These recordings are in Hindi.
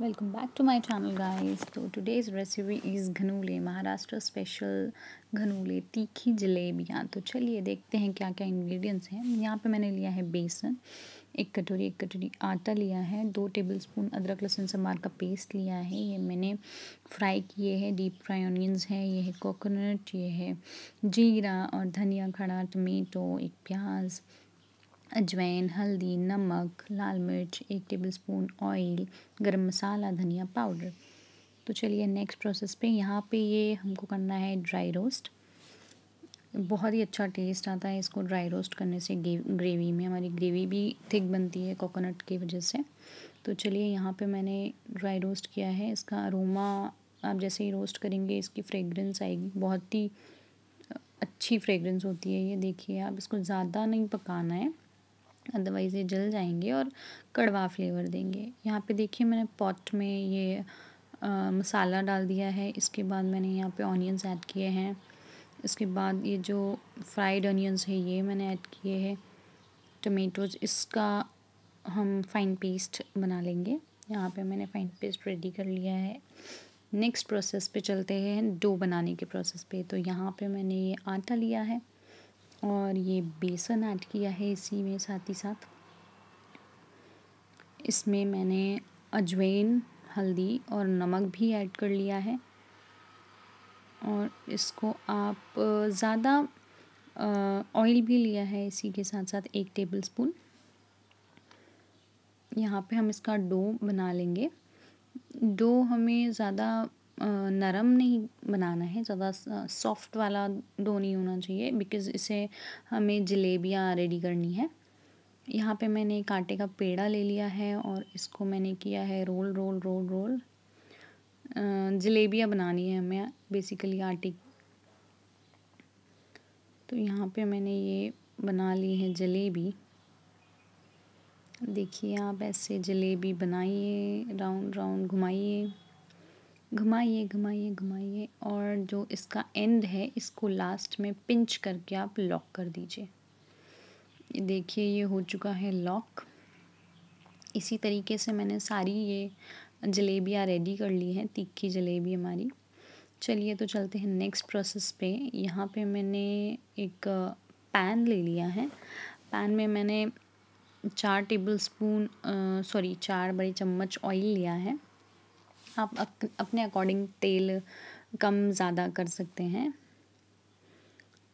welcome back to my channel guys तो today's recipe is ghanule Maharashtra special ghanule तीखी जलेबियाँ तो चलिए देखते हैं क्या क्या इन्ग्रीडियंट्स हैं यहाँ पे मैंने लिया है बेसन एक कटोरी एक कटोरी आटा लिया है दो टेबलस्पून अदरक लहसुन संभार का पेस्ट लिया है ये मैंने फ्राई किए हैं डीप फ्राई ऑनियंस है ये है कोकोनट ये है जीरा और धनिया खड़ा टमेटो एक प्याज अजवाइन हल्दी नमक लाल मिर्च एक टेबलस्पून ऑयल गरम मसाला धनिया पाउडर तो चलिए नेक्स्ट प्रोसेस पे यहाँ पे ये हमको करना है ड्राई रोस्ट बहुत ही अच्छा टेस्ट आता है इसको ड्राई रोस्ट करने से ग्रेवी में हमारी ग्रेवी भी थिक बनती है कोकोनट की वजह से तो चलिए यहाँ पे मैंने ड्राई रोस्ट किया है इसका अरोमा आप जैसे ही रोस्ट करेंगे इसकी फ्रेगरेंस आएगी बहुत ही अच्छी फ्रेगरेंस होती है ये देखिए आप इसको ज़्यादा नहीं पकाना है अदरवाइज़ ये जल जाएंगे और कड़वा फ्लेवर देंगे यहाँ पे देखिए मैंने पॉट में ये आ, मसाला डाल दिया है इसके बाद मैंने यहाँ पे ऑनियंस ऐड किए हैं इसके बाद ये जो फ्राइड ऑनियंस है ये मैंने ऐड किए हैं टमेटोज़ इसका हम फाइन पेस्ट बना लेंगे यहाँ पे मैंने फाइन पेस्ट रेडी कर लिया है नेक्स्ट प्रोसेस पे चलते हैं डो बनाने के प्रोसेस पे तो यहाँ पे मैंने ये आटा लिया है और ये बेसन ऐड किया है इसी में साथ ही साथ इसमें मैंने अजवाइन हल्दी और नमक भी ऐड कर लिया है और इसको आप ज़्यादा ऑयल भी लिया है इसी के साथ साथ एक टेबल स्पून यहाँ पे हम इसका डो बना लेंगे डो हमें ज़्यादा नरम नहीं बनाना है ज़्यादा सॉफ्ट वाला डो नहीं होना चाहिए बिकॉज़ इसे हमें जलेबियाँ रेडी करनी है यहाँ पे मैंने एक आटे का पेड़ा ले लिया है और इसको मैंने किया है रोल रोल रोल रोल जलेबियाँ बनानी है हमें बेसिकली आटे की तो यहाँ पे मैंने ये बना ली है जलेबी देखिए आप ऐसे जलेबी बनाइए राउंड राउंड घुमाइए घुमाइए घुमाइए घुमाइए और जो इसका एंड है इसको लास्ट में पिंच करके आप लॉक कर दीजिए ये देखिए ये हो चुका है लॉक इसी तरीके से मैंने सारी ये जलेबियाँ रेडी कर ली हैं तीखी जलेबी हमारी चलिए तो चलते हैं नेक्स्ट प्रोसेस पे यहाँ पे मैंने एक पैन ले लिया है पैन में मैंने चार टेबल स्पून सॉरी चार बड़े चम्मच ऑयल लिया है आप अपने अकॉर्डिंग तेल कम ज़्यादा कर सकते हैं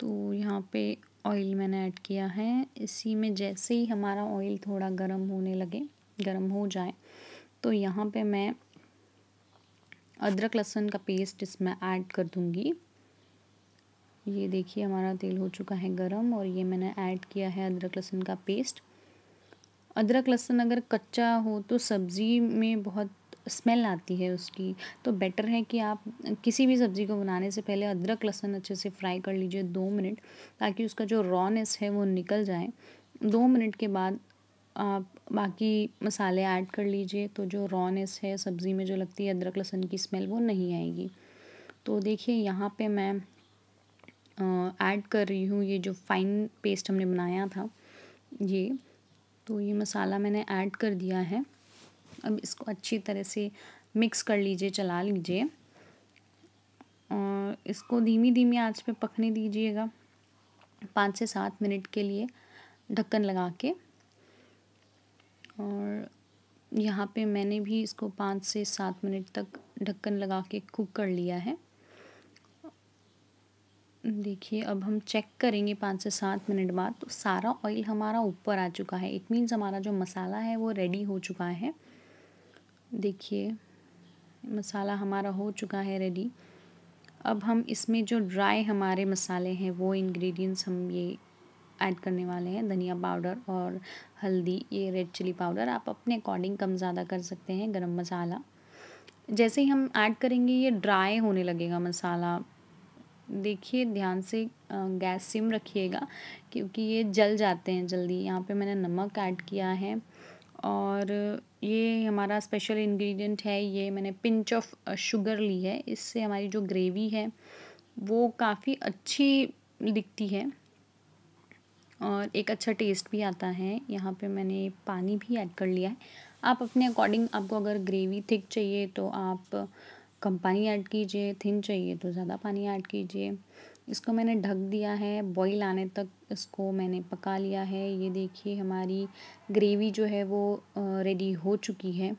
तो यहाँ पे ऑयल मैंने ऐड किया है इसी में जैसे ही हमारा ऑयल थोड़ा गर्म होने लगे गर्म हो जाए तो यहाँ पे मैं अदरक लहसुन का पेस्ट इसमें ऐड कर दूँगी ये देखिए हमारा तेल हो चुका है गरम और ये मैंने ऐड किया है अदरक लहसुन का पेस्ट अदरक लहसुन अगर कच्चा हो तो सब्ज़ी में बहुत स्मेल आती है उसकी तो बेटर है कि आप किसी भी सब्ज़ी को बनाने से पहले अदरक लहसुन अच्छे से फ्राई कर लीजिए दो मिनट ताकि उसका जो रॉनेस है वो निकल जाए दो मिनट के बाद आप बाकी मसाले ऐड कर लीजिए तो जो रॉनेस है सब्ज़ी में जो लगती है अदरक लहसुन की स्मेल वो नहीं आएगी तो देखिए यहाँ पे मैं ऐड कर रही हूँ ये जो फाइन पेस्ट हमने बनाया था ये तो ये मसाला मैंने ऐड कर दिया है अब इसको अच्छी तरह से मिक्स कर लीजिए चला लीजिए और इसको धीमी धीमी आंच पे पकने दीजिएगा पाँच से सात मिनट के लिए ढक्कन लगा के और यहाँ पे मैंने भी इसको पाँच से सात मिनट तक ढक्कन लगा के कुक कर लिया है देखिए अब हम चेक करेंगे पाँच से सात मिनट बाद तो सारा ऑयल हमारा ऊपर आ चुका है इट मीन्स हमारा जो मसाला है वो रेडी हो चुका है देखिए मसाला हमारा हो चुका है रेडी अब हम इसमें जो ड्राई हमारे मसाले हैं वो इंग्रेडिएंट्स हम ये ऐड करने वाले हैं धनिया पाउडर और हल्दी ये रेड चिली पाउडर आप अपने अकॉर्डिंग कम ज़्यादा कर सकते हैं गरम मसाला जैसे ही हम ऐड करेंगे ये ड्राई होने लगेगा मसाला देखिए ध्यान से गैस सिम रखिएगा क्योंकि ये जल जाते हैं जल्दी यहाँ पे मैंने नमक ऐड किया है और ये हमारा स्पेशल इंग्रेडिएंट है ये मैंने पिंच ऑफ शुगर ली है इससे हमारी जो ग्रेवी है वो काफ़ी अच्छी दिखती है और एक अच्छा टेस्ट भी आता है यहाँ पे मैंने पानी भी ऐड कर लिया है आप अपने अकॉर्डिंग आपको अगर ग्रेवी थिक चाहिए तो आप कम पानी ऐड कीजिए थिन चाहिए तो ज़्यादा पानी ऐड कीजिए इसको मैंने ढक दिया है बॉईल आने तक इसको मैंने पका लिया है ये देखिए हमारी ग्रेवी जो है वो रेडी हो चुकी है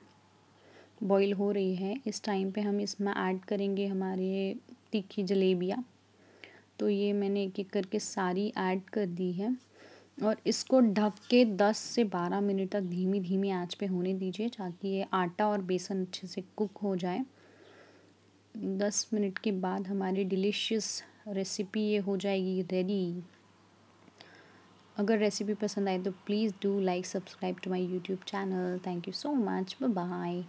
बॉईल हो रही है इस टाइम पे हम इसमें ऐड करेंगे हमारे तीखी जलेबियाँ तो ये मैंने एक एक करके सारी ऐड कर दी है और इसको ढक के दस से बारह मिनट तक धीमी धीमी आंच पे होने दीजिए ताकि ये आटा और बेसन अच्छे से कुक हो जाए दस मिनट के बाद हमारी डिलीशियस रेसिपी ये हो जाएगी रेडी अगर रेसिपी पसंद आए तो please do like subscribe to my YouTube channel thank you so much bye